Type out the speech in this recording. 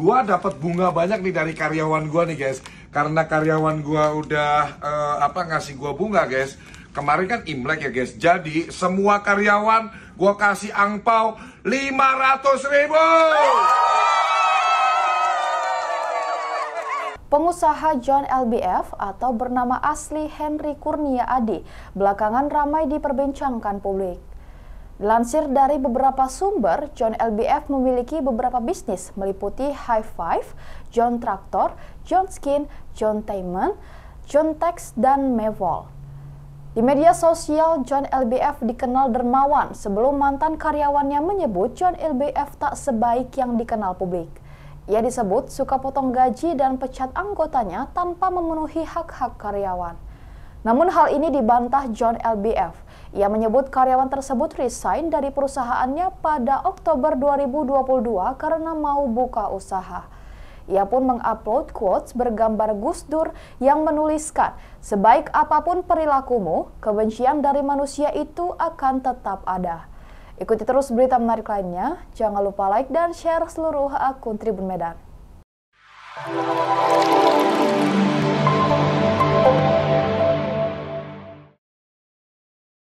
Gua dapat bunga banyak nih dari karyawan gua nih guys. Karena karyawan gua udah uh, apa ngasih gua bunga guys. Kemarin kan Imlek ya guys. Jadi semua karyawan gua kasih angpau 500 ribu. Pengusaha John LBF atau bernama asli Henry Kurnia Adi belakangan ramai diperbincangkan publik. Lansir dari beberapa sumber, John LBF memiliki beberapa bisnis meliputi High Five, John Tractor, John Skin, John Tainment, John Tex, dan Mevol. Di media sosial, John LBF dikenal dermawan sebelum mantan karyawannya menyebut John LBF tak sebaik yang dikenal publik. Ia disebut suka potong gaji dan pecat anggotanya tanpa memenuhi hak-hak karyawan. Namun hal ini dibantah John LBF. Ia menyebut karyawan tersebut resign dari perusahaannya pada Oktober 2022 karena mau buka usaha. Ia pun mengupload quotes bergambar Gus Dur yang menuliskan, "Sebaik apapun perilakumu, kebencian dari manusia itu akan tetap ada." Ikuti terus berita menarik lainnya. Jangan lupa like dan share seluruh akun Tribun Medan.